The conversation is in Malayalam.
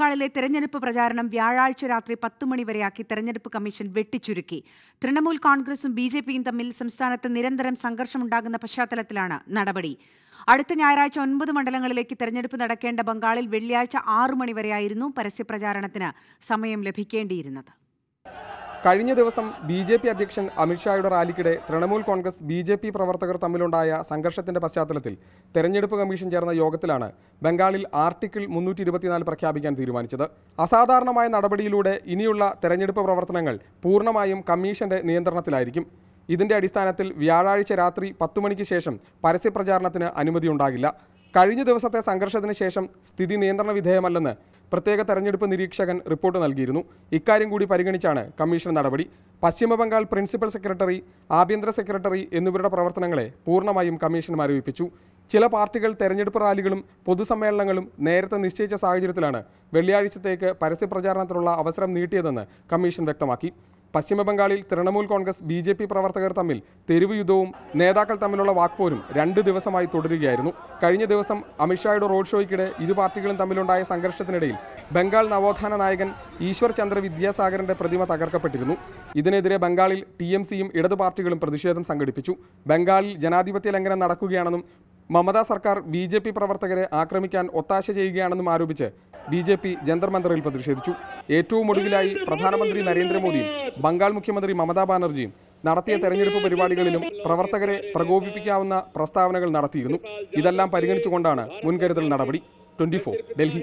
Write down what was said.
ബംഗാളിലെ തെരഞ്ഞെടുപ്പ് പ്രചാരണം വ്യാഴാഴ്ച രാത്രി പത്ത് മണിവരെയാക്കി തെരഞ്ഞെടുപ്പ് കമ്മീഷൻ വെട്ടിച്ചുരുക്കി തൃണമൂൽ കോൺഗ്രസും ബി ജെ പിയും തമ്മിൽ സംസ്ഥാനത്ത് നിരന്തരം സംഘർഷമുണ്ടാകുന്ന പശ്ചാത്തലത്തിലാണ് നടപടി അടുത്ത ഞായറാഴ്ച ഒൻപത് മണ്ഡലങ്ങളിലേക്ക് തെരഞ്ഞെടുപ്പ് നടക്കേണ്ട ബംഗാളിൽ വെള്ളിയാഴ്ച ആറു മണിവരെയായിരുന്നു പരസ്യപ്രചാരണത്തിന് സമയം ലഭിക്കേണ്ടിയിരുന്നത് കഴിഞ്ഞ ദിവസം ബി ജെ പി അധ്യക്ഷൻ അമിത്ഷായുടെ റാലിക്കിടെ Trinamool Congress B J P പ്രവർത്തകർ തമ്മിലുണ്ടായ സംഘർഷത്തിന്റെ പശ്ചാത്തലത്തിൽ തെരഞ്ഞെടുപ്പ് കമ്മീഷൻ ചേർന്ന യോഗത്തിലാണ് ബംഗാളിൽ ആർട്ടിക്കിൾ മുന്നൂറ്റി ഇരുപത്തിനാല് പ്രഖ്യാപിക്കാൻ തീരുമാനിച്ചത് അസാധാരണമായ നടപടിയിലൂടെ ഇനിയുള്ള തെരഞ്ഞെടുപ്പ് പ്രവർത്തനങ്ങൾ പൂർണ്ണമായും കമ്മീഷന്റെ നിയന്ത്രണത്തിലായിരിക്കും ഇതിന്റെ അടിസ്ഥാനത്തിൽ വ്യാഴാഴ്ച രാത്രി പത്തു മണിക്ക് ശേഷം പരസ്യപ്രചാരണത്തിന് അനുമതിയുണ്ടാകില്ല കഴിഞ്ഞ ദിവസത്തെ സംഘർഷത്തിന് ശേഷം സ്ഥിതി നിയന്ത്രണ വിധേയമല്ലെന്ന് പ്രത്യേക തെരഞ്ഞെടുപ്പ് നിരീക്ഷകൻ റിപ്പോർട്ട് നൽകിയിരുന്നു ഇക്കാര്യം കൂടി പരിഗണിച്ചാണ് കമ്മീഷൻ നടപടി പശ്ചിമബംഗാൾ പ്രിൻസിപ്പൽ സെക്രട്ടറി ആഭ്യന്തര സെക്രട്ടറി എന്നിവരുടെ പ്രവർത്തനങ്ങളെ പൂർണ്ണമായും കമ്മീഷൻ മരവിപ്പിച്ചു ചില പാർട്ടികൾ തെരഞ്ഞെടുപ്പ് റാലികളും പൊതുസമ്മേളനങ്ങളും നേരത്തെ നിശ്ചയിച്ച സാഹചര്യത്തിലാണ് വെള്ളിയാഴ്ചത്തേക്ക് പരസ്യപ്രചാരണത്തിനുള്ള അവസരം നീട്ടിയതെന്ന് കമ്മീഷൻ വ്യക്തമാക്കി പശ്ചിമബംഗാളിൽ Trinamool Congress B J P പ്രവർത്തകർ തമ്മിൽ തെരുവ് യുദ്ധവും നേതാക്കൾ തമ്മിലുള്ള വാക്പോരും രണ്ട് ദിവസമായി തുടരുകയായിരുന്നു കഴിഞ്ഞ ദിവസം അമിത്ഷായുടെ റോഡ് ഷോയ്ക്കിടെ ഇരു പാർട്ടികളും തമ്മിലുണ്ടായ സംഘർഷത്തിനിടയിൽ ബംഗാൾ നവോത്ഥാന നായകൻ ഈശ്വർ ചന്ദ്ര വിദ്യാസാഗറിന്റെ പ്രതിമ തകർക്കപ്പെട്ടിരുന്നു ഇതിനെതിരെ ബംഗാളിൽ ടി എം സിയും ഇടതു പാർട്ടികളും പ്രതിഷേധം സംഘടിപ്പിച്ചു ബംഗാളിൽ ജനാധിപത്യ ലംഘനം നടക്കുകയാണെന്നും മമതാ സർക്കാർ ബി പ്രവർത്തകരെ ആക്രമിക്കാൻ ഒത്താശ ചെയ്യുകയാണെന്നും ആരോപിച്ച് ബി ജെ പി ജന്തർ മന്ദറിൽ പ്രതിഷേധിച്ചു ഏറ്റവും ഒടുവിലായി പ്രധാനമന്ത്രി നരേന്ദ്രമോദിയും ബംഗാൾ മുഖ്യമന്ത്രി മമതാ ബാനർജിയും നടത്തിയ തെരഞ്ഞെടുപ്പ് പരിപാടികളിലും പ്രവർത്തകരെ പ്രകോപിപ്പിക്കാവുന്ന പ്രസ്താവനകൾ നടത്തിയിരുന്നു ഇതെല്ലാം പരിഗണിച്ചുകൊണ്ടാണ് മുൻകരുതൽ നടപടി ട്വന്റി ഡൽഹി